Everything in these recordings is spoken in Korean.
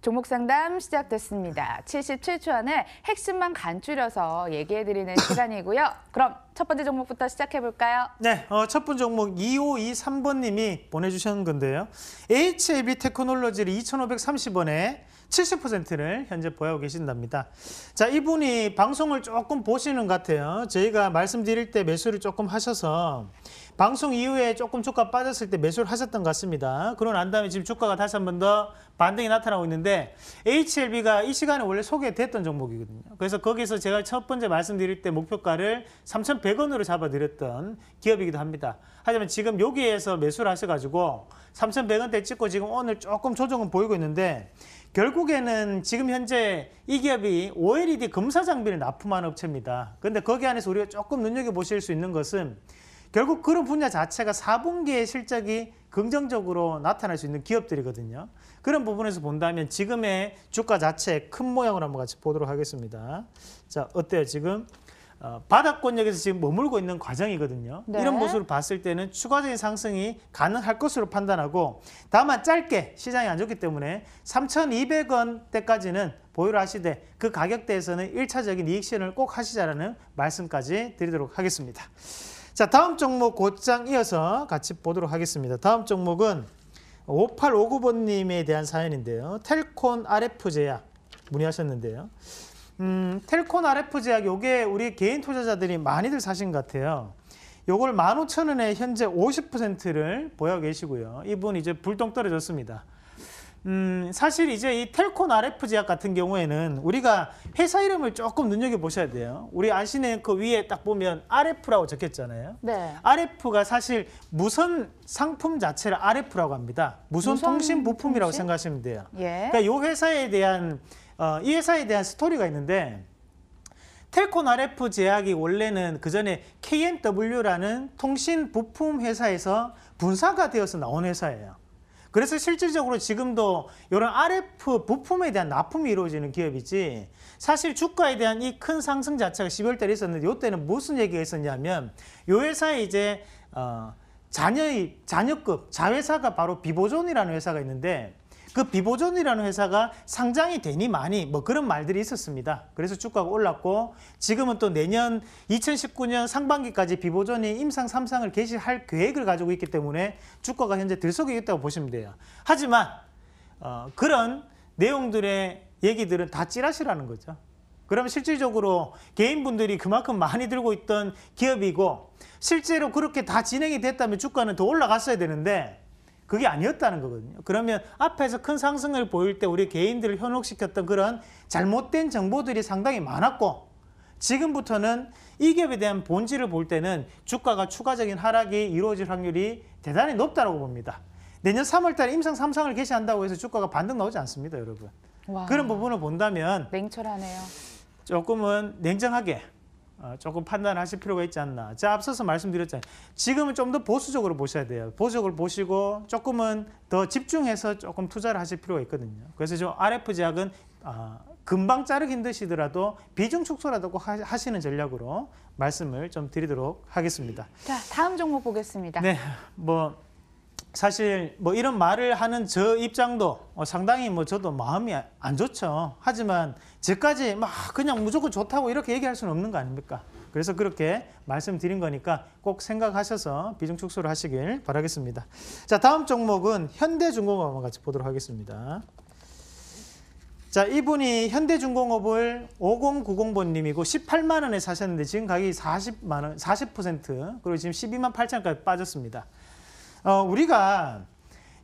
종목 상담 시작됐습니다. 77초 안에 핵심만 간추려서 얘기해드리는 시간이고요. 그럼 첫 번째 종목부터 시작해볼까요? 네, 어, 첫 번째 종목 2523번님이 보내주신 건데요. HAB 테크놀로지를 2,530원에 70%를 현재 보유하고 계신답니다. 자, 이분이 방송을 조금 보시는 것 같아요. 저희가 말씀드릴 때 매수를 조금 하셔서 방송 이후에 조금 주가 빠졌을 때 매수를 하셨던 것 같습니다. 그러고 난 다음에 지금 주가가 다시 한 번 더 반등이 나타나고 있는데 HLB가 이 시간에 원래 소개됐던 종목이거든요. 그래서 거기서 제가 첫 번째 말씀드릴 때 목표가를 3,100원으로 잡아드렸던 기업이기도 합니다. 하지만 지금 여기에서 매수를 하셔가지고 3,100원대 찍고 지금 오늘 조금 조정은 보이고 있는데 결국에는 지금 현재 이 기업이 OLED 검사 장비를 납품하는 업체입니다. 그런데 거기 안에서 우리가 조금 눈여겨보실 수 있는 것은 결국 그런 분야 자체가 4분기의 실적이 긍정적으로 나타날 수 있는 기업들이거든요. 그런 부분에서 본다면 지금의 주가 자체의 큰 모양을 한번 같이 보도록 하겠습니다. 자, 어때요, 지금? 어, 바닥권역에서 지금 머물고 있는 과정이거든요. 네. 이런 모습을 봤을 때는 추가적인 상승이 가능할 것으로 판단하고 다만 짧게 시장이 안 좋기 때문에 3,200원 대까지는 보유를 하시되 그 가격대에서는 1차적인 이익 실현을 꼭 하시자라는 말씀까지 드리도록 하겠습니다. 자 다음 종목 곧장 이어서 같이 보도록 하겠습니다. 다음 종목은 5859번님에 대한 사연인데요. 텔콘 RF제약 문의하셨는데요. 음, 텔콘 RF 제약 요게 우리 개인 투자자들이 많이들 사신 것 같아요. 요걸 15,000원에 현재 50%를 보여 계시고요. 이분 이제 불똥 떨어졌습니다. 음, 사실 이제 이 텔콘 RF 제약 같은 경우에는 우리가 회사 이름을 조금 눈여겨보셔야 돼요. 우리 아시는 그 위에 딱 보면 RF라고 적혔잖아요. 네. RF가 사실 무선 상품 자체를 RF라고 합니다. 무선, 무선 통신 부품이라고 통신? 생각하시면 돼요. 예. 그러니까 이 회사에 대한, 어, 이 회사에 대한 스토리가 있는데 텔콘 RF 제약이 원래는 그 전에 KNW라는 통신 부품 회사에서 분사가 되어서 나온 회사예요. 그래서 실질적으로 지금도 이런 RF 부품에 대한 납품이 이루어지는 기업이지 사실 주가에 대한 이 큰 상승 자체가 12월 달에 있었는데 이때는 무슨 얘기가 있었냐면 이 회사에 이제 어, 자녀의 자녀급 자회사가 바로 비보존이라는 회사가 있는데 그 비보존이라는 회사가 상장이 되니 많이 뭐 그런 말들이 있었습니다. 그래서 주가가 올랐고 지금은 또 내년 2019년 상반기까지 비보존이 임상 3상을 개시할 계획을 가지고 있기 때문에 주가가 현재 들썩이 있다고 보시면 돼요. 하지만 어, 그런 내용들의 얘기들은 다 찌라시라는 거죠. 그러면 실질적으로 개인분들이 그만큼 많이 들고 있던 기업이고 실제로 그렇게 다 진행이 됐다면 주가는 더 올라갔어야 되는데 그게 아니었다는 거거든요. 그러면 앞에서 큰 상승을 보일 때 우리 개인들을 현혹시켰던 그런 잘못된 정보들이 상당히 많았고 지금부터는 이 기업에 대한 본질을 볼 때는 주가가 추가적인 하락이 이루어질 확률이 대단히 높다고 봅니다. 내년 3월달에 임상 3상을 개시한다고 해서 주가가 반등 나오지 않습니다, 여러분. 와, 그런 부분을 본다면 냉철하네요. 조금은 냉정하게 어, 조금 판단하실 필요가 있지 않나. 자, 앞서서 말씀드렸잖아요. 지금은 좀 더 보수적으로 보셔야 돼요. 보수적으로 보시고 조금은 더 집중해서 조금 투자를 하실 필요가 있거든요. 그래서 좀 RF 제약은 아, 금방 자르기 힘드시더라도 비중 축소라도 꼭 하시는 전략으로 말씀을 좀 드리도록 하겠습니다. 자, 다음 종목 보겠습니다. 네, 뭐 사실 뭐 이런 말을 하는 저 입장도 어, 상당히 뭐 저도 마음이 안 좋죠. 하지만 저까지 막 그냥 무조건 좋다고 이렇게 얘기할 수는 없는 거 아닙니까? 그래서 그렇게 말씀드린 거니까 꼭 생각하셔서 비중 축소를 하시길 바라겠습니다. 자, 다음 종목은 현대중공업 한번 같이 보도록 하겠습니다. 자, 이분이 현대중공업을 5090번님이고 18만 원에 사셨는데 지금 가격이 40만 원, 40% 그리고 지금 12만 8천까지 빠졌습니다. 어, 우리가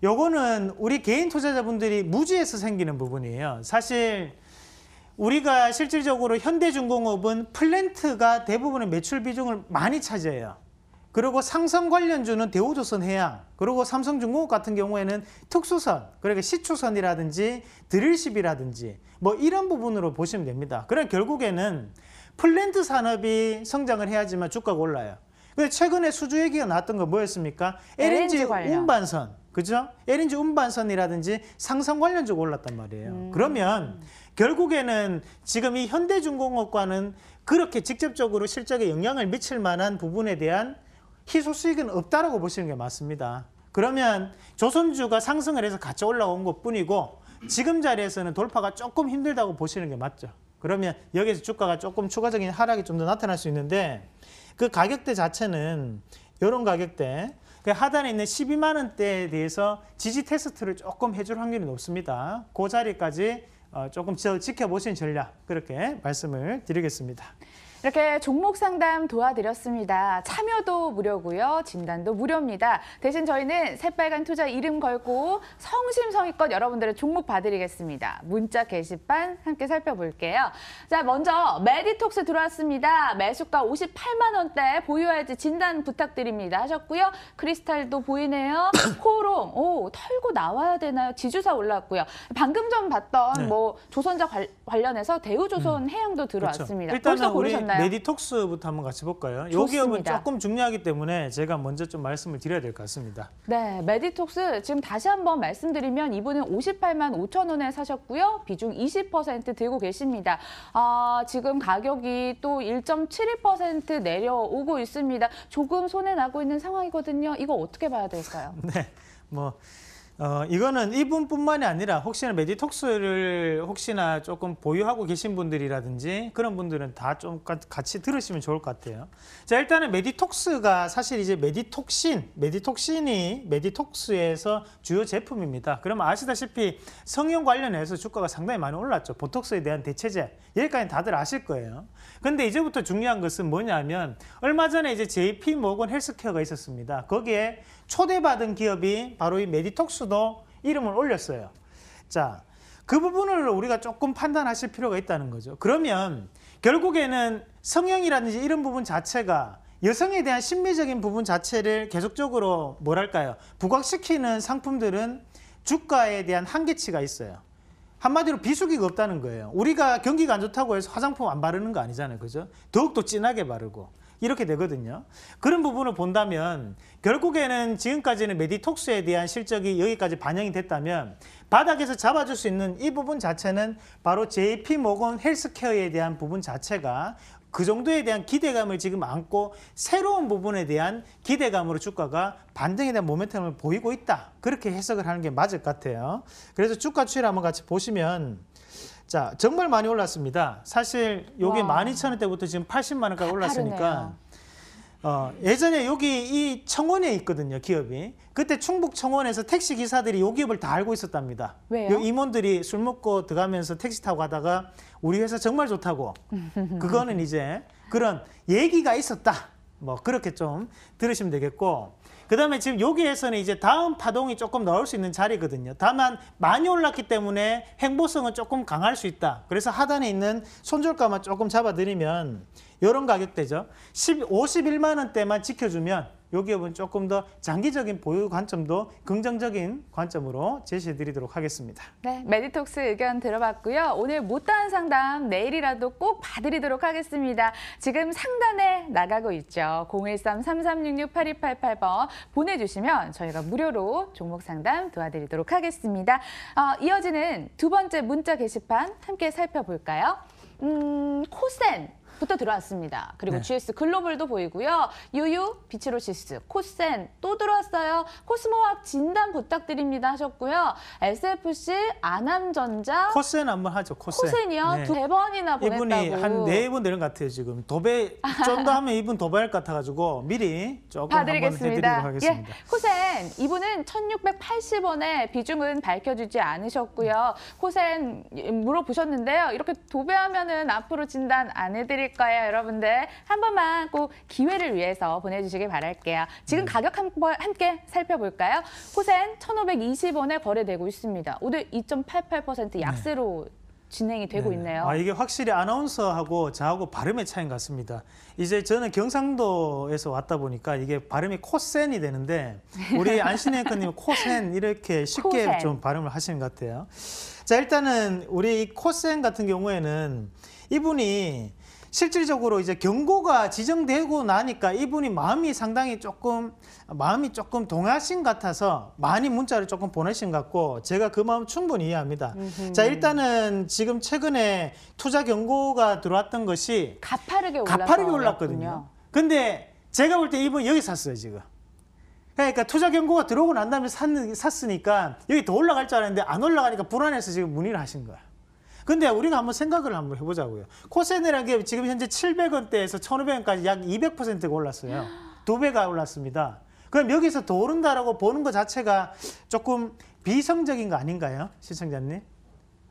요거는 우리 개인 투자자분들이 무지해서 생기는 부분이에요. 사실 우리가 실질적으로 현대중공업은 플랜트가 대부분의 매출 비중을 많이 차지해요. 그리고 상성 관련주는 대우조선 해양, 그리고 삼성중공업 같은 경우에는 특수선, 그러니까 시추선이라든지 드릴십이라든지 뭐 이런 부분으로 보시면 됩니다. 그럼 그러니까 결국에는 플랜트 산업이 성장을 해야지만 주가가 올라요. 근데 최근에 수주 얘기가 나왔던 거 뭐였습니까? LNG, LNG 운반선. 그죠? LNG 운반선이라든지 상선 관련 쪽으로 올랐단 말이에요. 음. 그러면 결국에는 지금 이 현대중공업과는 그렇게 직접적으로 실적에 영향을 미칠 만한 부분에 대한 희소 수익은 없다라고 보시는 게 맞습니다. 그러면 조선주가 상승을 해서 같이 올라온 것뿐이고 지금 자리에서는 돌파가 조금 힘들다고 보시는 게 맞죠. 그러면 여기서 주가가 조금 추가적인 하락이 좀 더 나타날 수 있는데 그 가격대 자체는 이런 가격대 그 하단에 있는 12만 원대에 대해서 지지 테스트를 조금 해줄 확률이 높습니다. 그 자리까지 어, 조금 지켜보신 전략 그렇게 말씀을 드리겠습니다. 이렇게 종목 상담 도와드렸습니다. 참여도 무료고요. 진단도 무료입니다. 대신 저희는 새빨간 투자 이름 걸고 성심성의껏 여러분들의 종목 봐드리겠습니다. 문자 게시판 함께 살펴볼게요. 자, 먼저 메디톡스 들어왔습니다. 매수가 58만 원대 보유할지 진단 부탁드립니다 하셨고요. 크리스탈도 보이네요. 코롱, 오 털고 나와야 되나요? 지주사 올랐고요. 방금 전 봤던 네. 뭐 조선자 관, 련해서 대우조선 음. 해양도 그렇죠. 들어왔습니다. 그렇죠. 일단은 벌써 고르셨나요? 볼까요? 메디톡스부터 한번 같이 볼까요? 좋습니다. 이 기업은 조금 중요하기 때문에 제가 먼저 좀 말씀을 드려야 될 것 같습니다. 네, 메디톡스 지금 다시 한번 말씀드리면 이분은 58만 5천 원에 사셨고요. 비중 20% 들고 계십니다. 아, 지금 가격이 또 1.72% 내려오고 있습니다. 조금 손해 나고 있는 상황이거든요. 이거 어떻게 봐야 될까요? 네, 뭐 어, 이거는 이분뿐만이 아니라 혹시나 메디톡스를 혹시나 조금 보유하고 계신 분들이라든지 그런 분들은 다 좀 같이 들으시면 좋을 것 같아요. 자, 일단은 메디톡스가 사실 이제 메디톡신, 메디톡신이 메디톡스에서 주요 제품입니다. 그러면 아시다시피 성형 관련해서 주가가 상당히 많이 올랐죠. 보톡스에 대한 대체제. 여기까지 다들 아실 거예요. 근데 이제부터 중요한 것은 뭐냐면 얼마 전에 이제 JP 모건 헬스케어가 있었습니다. 거기에 초대받은 기업이 바로 이 메디톡스도 이름을 올렸어요. 자, 그 부분을 우리가 조금 판단하실 필요가 있다는 거죠. 그러면 결국에는 성형이라든지 이런 부분 자체가 여성에 대한 심리적인 부분 자체를 계속적으로 뭐랄까요 부각시키는 상품들은 주가에 대한 한계치가 있어요 한마디로 비수기가 없다는 거예요 우리가 경기가 안 좋다고 해서 화장품 안 바르는 거 아니잖아요 그죠 더욱더 진하게 바르고 이렇게 되거든요. 그런 부분을 본다면 결국에는 지금까지는 메디톡스에 대한 실적이 여기까지 반영이 됐다면 바닥에서 잡아줄 수 있는 이 부분 자체는 바로 JP 모건 헬스케어에 대한 부분 자체가 그 정도에 대한 기대감을 지금 안고 새로운 부분에 대한 기대감으로 주가가 반등에 대한 모멘텀을 보이고 있다. 그렇게 해석을 하는 게 맞을 것 같아요. 그래서 주가 추이를 한번 같이 보시면 자, 정말 많이 올랐습니다. 사실 여기 와. 12,000원대부터 지금 80만 원까지 올랐으니까 어, 예전에 여기 이 청원에 있거든요, 기업이. 그때 충북 청원에서 택시 기사들이 요 기업을 다 알고 있었답니다. 왜요? 요 임원들이 술 먹고 들어가면서 택시 타고 가다가 우리 회사 정말 좋다고. 그거는 이제 그런 얘기가 있었다. 뭐 그렇게 좀 들으시면 되겠고 그 다음에 지금 여기에서는 이제 다음 파동이 조금 넣을 수 있는 자리거든요. 다만 많이 올랐기 때문에 횡보성은 조금 강할 수 있다. 그래서 하단에 있는 손절가만 조금 잡아드리면 이런 가격대죠. 1 51만 원대만 지켜주면 이 기업은 조금 더 장기적인 보유 관점도 긍정적인 관점으로 제시해드리도록 하겠습니다. 네, 메디톡스 의견 들어봤고요. 오늘 못다한 상담 내일이라도 꼭 봐드리도록 하겠습니다. 지금 상단에 나가고 있죠. 013-3366-8288번 보내주시면 저희가 무료로 종목 상담 도와드리도록 하겠습니다. 어, 이어지는 두 번째 문자 게시판 함께 살펴볼까요? 음, 코센 붙어 들어왔습니다. 그리고 네. GS 글로벌도 보이고요. 유유, 비치로시스, 코센 또 들어왔어요. 코스모학 진단 부탁드립니다 하셨고요. SFC, 아남전자 코센 한번 하죠. 코센. 코센이요? 네. 두 번이나 보냈다고. 이분이 네 한네번되는것 같아요. 지금 도배 좀 더 하면 이분 도배할 것 같아가지고 미리 조금 봐드리겠습니다. 한번 해드리겠습니다 예. 코센 이분은 1,680원에 비중은 밝혀주지 않으셨고요. 코센 음, 물어보셨는데요. 이렇게 도배하면은 앞으로 진단 안 해드릴 거예요, 여러분들. 한 번만 꼭 기회를 위해서 보내주시길 바랄게요. 지금 네. 가격 한번 뭐, 함께 살펴볼까요? 코센 1,520원에 거래되고 있습니다. 오늘 2.88% 약세로 네. 진행이 되고 네. 있네요. 아, 이게 확실히 아나운서하고 저하고 발음의 차이인 것 같습니다. 이제 저는 경상도에서 왔다 보니까 이게 발음이 코센이 되는데 우리 안신혜 앵커님 코센 이렇게 쉽게 코센. 좀 발음을 하시는 것 같아요. 자 일단은 우리 코센 같은 경우에는 이분이 실질적으로 이제 경고가 지정되고 나니까 이분이 마음이 상당히 조금 마음이 조금 동하신 같아서 많이 문자를 조금 보내신 것 같고 제가 그 마음 충분히 이해합니다. 음흠. 자 일단은 지금 최근에 투자 경고가 들어왔던 것이 가파르게, 가파르게 올랐거든요. 근데 제가 볼 때 이분 여기 샀어요 지금. 그러니까 투자 경고가 들어오고 난 다음에 샀, 샀으니까 여기 더 올라갈 줄 알았는데 안 올라가니까 불안해서 지금 문의를 하신 거예요 근데 우리가 한번 생각을 한번 해보자고요. 코센이라는 게 지금 현재 700원대에서 1,500원까지 약 200%가 올랐어요. 두 배가 올랐습니다. 그럼 여기서 더 오른다라고 보는 것 자체가 조금 비성적인 거 아닌가요? 시청자님?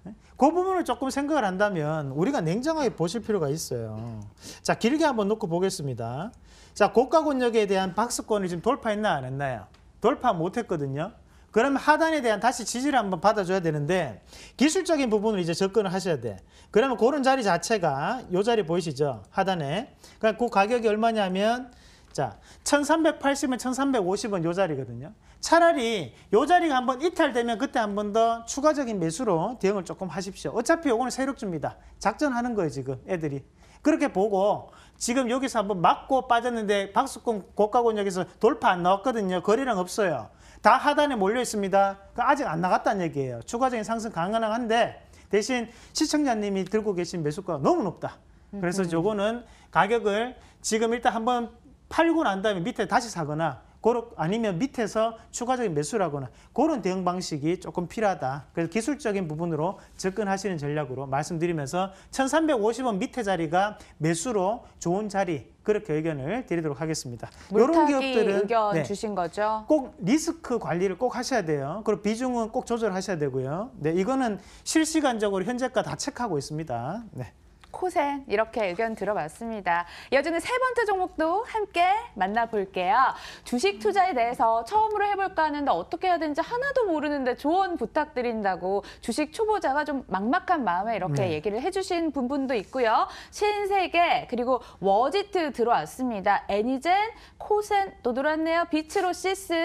네? 그 부분을 조금 생각을 한다면 우리가 냉정하게 보실 필요가 있어요. 자, 길게 한번 놓고 보겠습니다. 자, 고가 권역에 대한 박스권을 지금 돌파했나 안 했나요? 돌파 못 했거든요. 그럼 하단에 대한 다시 지지를 한번 받아줘야 되는데 기술적인 부분을 이제 접근을 하셔야 돼. 그러면 그런 자리 자체가 요 자리 보이시죠? 하단에. 그러니까 그 가격이 얼마냐면 자, 1380원, 1350원 요 자리거든요. 차라리 요 자리가 한번 이탈되면 그때 한 번 더 추가적인 매수로 대응을 조금 하십시오. 어차피 요거는 세력주입니다. 작전하는 거예요, 지금 애들이. 그렇게 보고 지금 여기서 한번 막고 빠졌는데 박수권 고가권 여기서 돌파 안 나왔거든요. 거리랑 없어요. 다 하단에 몰려 있습니다. 그 아직 안 나갔다는 얘기예요. 추가적인 상승 가능한데 대신 시청자님이 들고 계신 매수가 너무 높다. 그래서 음. 요거는 가격을 지금 일단 한번 팔고 난 다음에 밑에 다시 사거나 고런 아니면 밑에서 추가적인 매수를 하거나 그런 대응 방식이 조금 필요하다. 그래서 기술적인 부분으로 접근하시는 전략으로 말씀드리면서 1350원 밑에 자리가 매수로 좋은 자리 그렇게 의견을 드리도록 하겠습니다. 이런 기업들은 의견 네, 주신 거죠? 꼭 리스크 관리를 꼭 하셔야 돼요. 그리고 비중은 꼭 조절하셔야 되고요. 네, 이거는 실시간적으로 현재가 다 체크하고 있습니다. 네. 코생 이렇게 의견 들어봤습니다. 이어지는 세 번째 종목도 함께 만나볼게요. 주식 투자에 대해서 처음으로 해볼까 하는데 어떻게 해야 되는지 하나도 모르는데 조언 부탁드린다고 주식 초보자가 좀 막막한 마음에 이렇게 네. 얘기를 해주신 분분도 있고요. 신세계 그리고 워지트 들어왔습니다. 애니젠, 코센 또 들어왔네요. 비츠로시스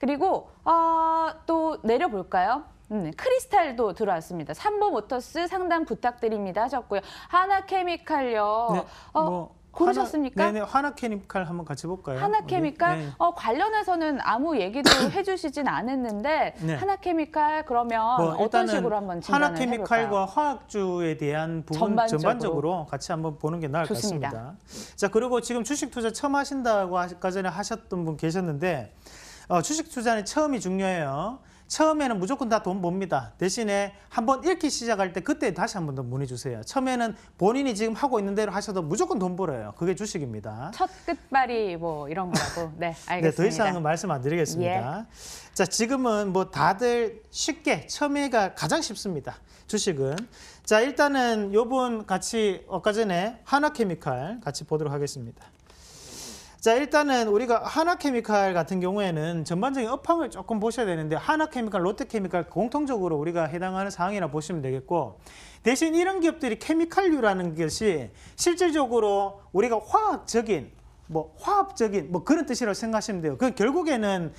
그리고 어, 또 내려볼까요? 음, 크리스탈도 들어왔습니다. 삼보 모터스 상담 부탁드립니다 하셨고요. 하나케미칼요. 네, 어, 뭐... 고르셨습니까? 네네, 화나케미칼 한번 같이 볼까요? 하나케미칼 네, 네. 어, 관련해서는 아무 얘기도 해주시진 않았는데 네. 하나케미칼 그러면 뭐 어떤 식으로 한번 진단을 하나케미칼과 화학주에 대한 부분 전반적으로. 전반적으로. 같이 한번 보는 게 나을 좋습니다. 것 같습니다. 자 그리고 지금 주식 투자 처음 하신다고 아까 전에 하셨던 분 계셨는데 어, 주식 투자는 처음이 중요해요. 처음에는 무조건 다 돈 봅니다. 대신에 한번 읽기 시작할 때 그때 다시 한 번 더 문의 주세요. 처음에는 본인이 지금 하고 있는 대로 하셔도 무조건 돈 벌어요. 그게 주식입니다. 첫 끝발이 뭐 이런 거라고. 네, 알겠습니다. 네, 더 이상은 말씀 안 드리겠습니다. 예. 자, 지금은 뭐 다들 쉽게 처음에가 가장 쉽습니다. 주식은. 자, 일단은 요번 같이 아까 전에 하나케미칼 같이 보도록 하겠습니다. 자 일단은 우리가 하나케미칼 같은 경우에는 전반적인 업황을 조금 보셔야 되는데 하나케미칼, 롯데케미칼 공통적으로 우리가 해당하는 상황이라 보시면 되겠고 대신 이런 기업들이 케미칼류라는 것이 실질적으로 우리가 화학적인 뭐 화합적인 뭐 그런 뜻이라고 생각하시면 돼요. 그 결국에는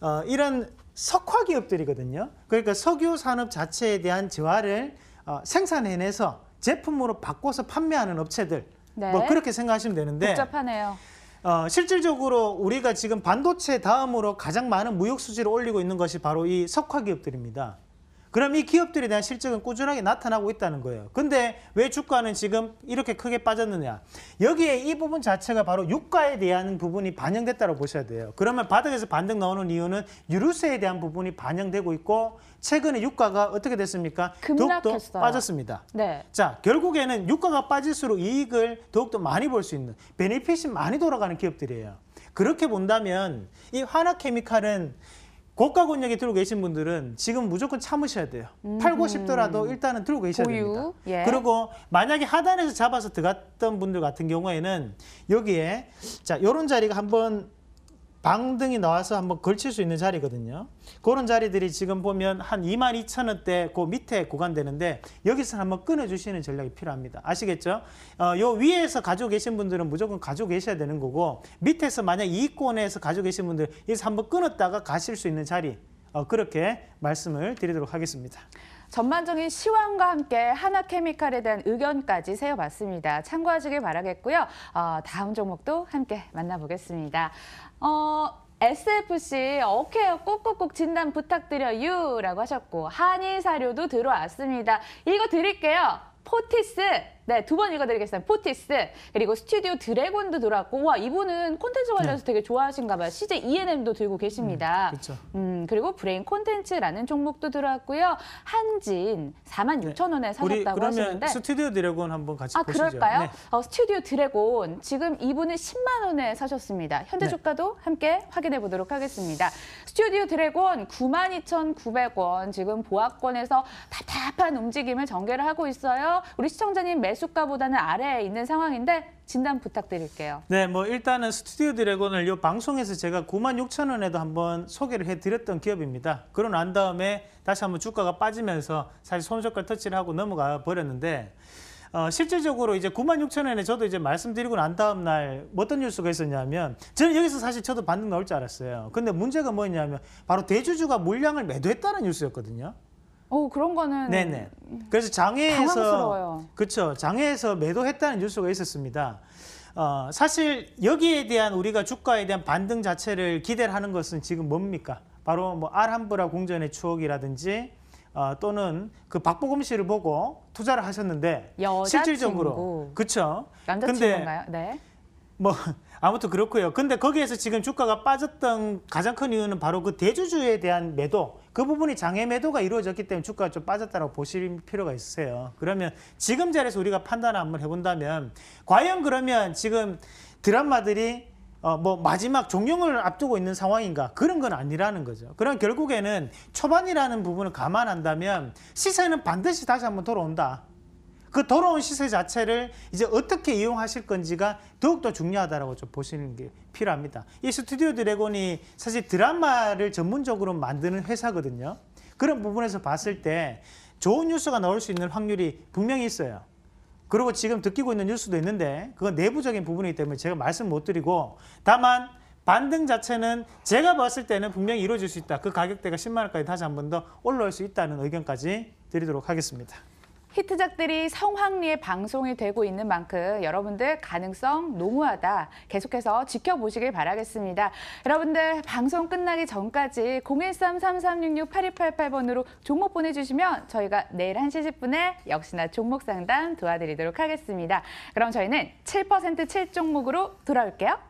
어, 이런 석화 기업들이거든요. 그러니까 석유 산업 자체에 대한 저하를 어, 생산해내서 제품으로 바꿔서 판매하는 업체들 뭐 네. 뭐 그렇게 생각하시면 되는데 복잡하네요. 어, 실질적으로 우리가 지금 반도체 다음으로 가장 많은 무역 수지를 올리고 있는 것이 바로 이 석화 기업들입니다. 그럼 이 기업들에 대한 실적은 꾸준하게 나타나고 있다는 거예요. 근데 왜 주가는 지금 이렇게 크게 빠졌느냐. 여기에 이 부분 자체가 바로 유가에 대한 부분이 반영됐다고 보셔야 돼요. 그러면 바닥에서 반등 나오는 이유는 유류세에 대한 부분이 반영되고 있고 최근에 유가가 어떻게 됐습니까? 더욱더 빠졌습니다. 네. 자, 결국에는 유가가 빠질수록 이익을 더욱더 많이 볼 수 있는 베네핏이 많이 돌아가는 기업들이에요. 그렇게 본다면 이 하나케미칼은 고가 권역에 들고 계신 분들은 지금 무조건 참으셔야 돼요. 음. 팔고 싶더라도 일단은 들고 계셔야 보유. 됩니다. 예. 그리고 만약에 하단에서 잡아서 들어갔던 분들 같은 경우에는 여기에 자 이런 자리가 한번 방등이 나와서 한번 걸칠 수 있는 자리거든요. 그런 자리들이 지금 보면 한 2만 2천 원대 그 밑에 구간 되는데 여기서 한번 끊어주시는 전략이 필요합니다. 아시겠죠? 어, 요 위에서 가지고 계신 분들은 무조건 가지고 계셔야 되는 거고 밑에서 만약 이권에서 가지고 계신 분들 여기서 한번 끊었다가 가실 수 있는 자리 어, 그렇게 말씀을 드리도록 하겠습니다. 전반적인 시황과 함께 하나케미칼에 대한 의견까지 세어봤습니다. 참고하시길 바라겠고요. 어, 다음 종목도 함께 만나보겠습니다. 어... SFC 어케어 꼭꼭꾹 진단 부탁드려요라고 하셨고 한일 사료도 들어왔습니다. 이거 드릴게요. 포티스 네, 두 번 읽어드리겠습니다. 포티스 그리고 스튜디오 드래곤도 들어왔고 와 이분은 콘텐츠 관련해서 네. 되게 좋아하신가 봐요. CJ E&M도 n 들고 계십니다. 음, 그렇죠. 음, 그리고 브레인 콘텐츠라는 종목도 들어왔고요. 한진 4만 6천 원에 네. 사셨다고 그러면 하시는데 스튜디오 드래곤 한번 같이 아, 보시죠. 그럴까요? 네. 어, 스튜디오 드래곤 지금 이분은 10만 원에 사셨습니다. 현재 네. 주가도 함께 확인해 보도록 하겠습니다. 스튜디오 드래곤 9만 2,900원 지금 보합권에서 다 답답한 움직임을 전개를 하고 있어요. 우리 시청자님 매수가보다는 아래에 있는 상황인데 진단 부탁드릴게요. 네, 뭐 일단은 스튜디오 드래곤을 요 방송에서 제가 9만 6천 원에도 한번 소개를 해드렸던 기업입니다. 그러고 난 다음에 다시 한번 주가가 빠지면서 사실 손절가 터치를 하고 넘어가 버렸는데 어, 실질적으로 이제 9만 6천 원에 저도 이제 말씀드리고 난 다음 날 어떤 뉴스가 있었냐면 저는 여기서 사실 저도 반등 나올 줄 알았어요. 근데 문제가 뭐였냐면 바로 대주주가 물량을 매도했다는 뉴스였거든요. 오 어, 그런 거는 네네. 그래서 장애에서 그렇죠. 장애에서 매도했다는 뉴스가 있었습니다. 어, 사실 여기에 대한 우리가 주가에 대한 반등 자체를 기대를 하는 것은 지금 뭡니까? 바로 뭐 알함브라 공전의 추억이라든지 어, 또는 그 박보검 씨를 보고 투자를 하셨는데 실질적으로 친구. 그쵸? 남자친구인가요? 네. 뭐 아무튼 그렇고요. 근데 거기에서 지금 주가가 빠졌던 가장 큰 이유는 바로 그 대주주에 대한 매도 그 부분이 장애 매도가 이루어졌기 때문에 주가가 좀 빠졌다고 보실 필요가 있으세요. 그러면 지금 자리에서 우리가 판단을 한번 해본다면 과연 그러면 지금 드라마들이 어, 뭐 마지막 종영을 앞두고 있는 상황인가 그런 건 아니라는 거죠. 그럼 결국에는 초반이라는 부분을 감안한다면 시세는 반드시 다시 한번 돌아온다. 그 더러운 시세 자체를 이제 어떻게 이용하실 건지가 더욱더 중요하다고좀 보시는 게 필요합니다. 이 스튜디오 드래곤이 사실 드라마를 전문적으로 만드는 회사거든요. 그런 부분에서 봤을 때 좋은 뉴스가 나올 수 있는 확률이 분명히 있어요. 그리고 지금 듣기고 있는 뉴스도 있는데 그건 내부적인 부분이기 때문에 제가 말씀 못 드리고 다만 반등 자체는 제가 봤을 때는 분명히 이루어질 수 있다. 그 가격대가 10만 원까지 다시 한 번 더 올라올 수 있다는 의견까지 드리도록 하겠습니다. 히트작들이 성황리에 방송이 되고 있는 만큼 여러분들 가능성 농후하다 계속해서 지켜보시길 바라겠습니다. 여러분들 방송 끝나기 전까지 013-3366-8288번으로 종목 보내주시면 저희가 내일 1시 10분에 역시나 종목 상담 도와드리도록 하겠습니다. 그럼 저희는 7% 7종목으로 돌아올게요.